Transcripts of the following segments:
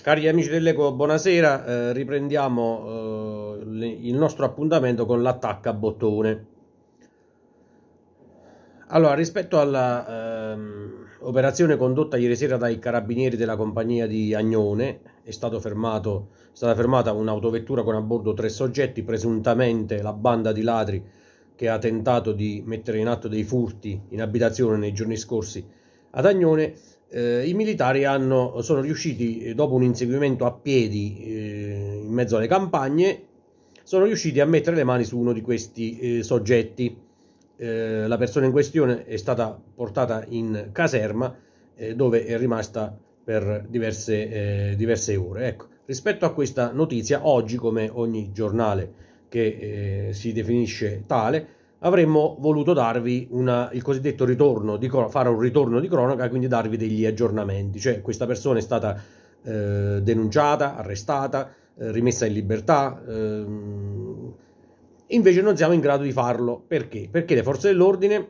Cari amici dell'Eco, buonasera, eh, riprendiamo eh, il nostro appuntamento con l'attacca a bottone. Allora, rispetto all'operazione ehm, condotta ieri sera dai carabinieri della compagnia di Agnone, è, fermato, è stata fermata un'autovettura con a bordo tre soggetti, presuntamente la banda di ladri che ha tentato di mettere in atto dei furti in abitazione nei giorni scorsi ad Agnone eh, i militari hanno, sono riusciti, eh, dopo un inseguimento a piedi eh, in mezzo alle campagne, sono riusciti a mettere le mani su uno di questi eh, soggetti. Eh, la persona in questione è stata portata in caserma eh, dove è rimasta per diverse, diverse ore. Ecco, rispetto a questa notizia, oggi come ogni giornale che si definisce tale, avremmo voluto darvi una, il cosiddetto ritorno, di, fare un ritorno di cronaca, quindi darvi degli aggiornamenti, cioè questa persona è stata eh, denunciata, arrestata, eh, rimessa in libertà, ehm, invece non siamo in grado di farlo, perché? Perché le forze dell'ordine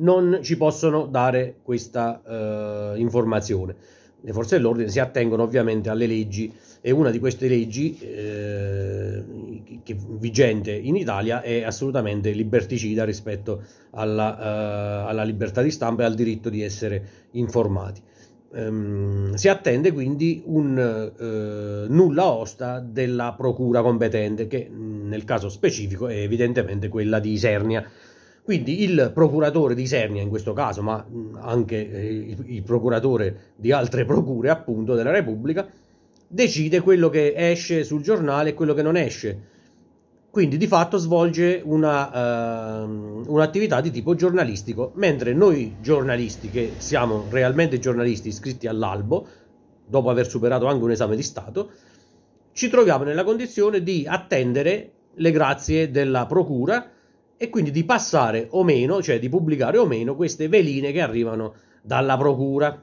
non ci possono dare questa eh, informazione le forze dell'ordine si attengono ovviamente alle leggi e una di queste leggi eh, vigente in Italia è assolutamente liberticida rispetto alla, eh, alla, libertà di stampa e al diritto di essere informati. Ehm, si attende quindi un eh, nulla osta della procura competente che nel caso specifico è evidentemente quella di Isernia quindi il procuratore di Sernia in questo caso, ma anche eh, il procuratore di altre procure appunto della Repubblica, decide quello che esce sul giornale e quello che non esce. Quindi di fatto svolge una, uh, un'attività di tipo giornalistico, mentre noi giornalisti, che siamo realmente giornalisti iscritti all'albo, dopo aver superato anche un esame di Stato, ci troviamo nella condizione di attendere le grazie della procura e quindi di passare o meno, cioè di pubblicare o meno queste veline che arrivano dalla procura.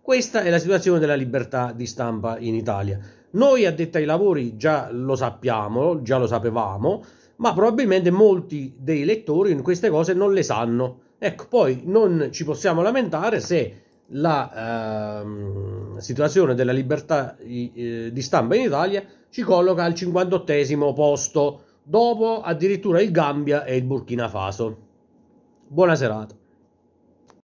Questa è la situazione della libertà di stampa in Italia. Noi addetti ai lavori già lo sappiamo, già lo sapevamo, ma probabilmente molti dei lettori in queste cose non le sanno. Ecco, poi non ci possiamo lamentare se la ehm, situazione della libertà eh, di stampa in Italia ci colloca al 58 posto dopo addirittura il Gambia e il Burkina Faso. Buona serata.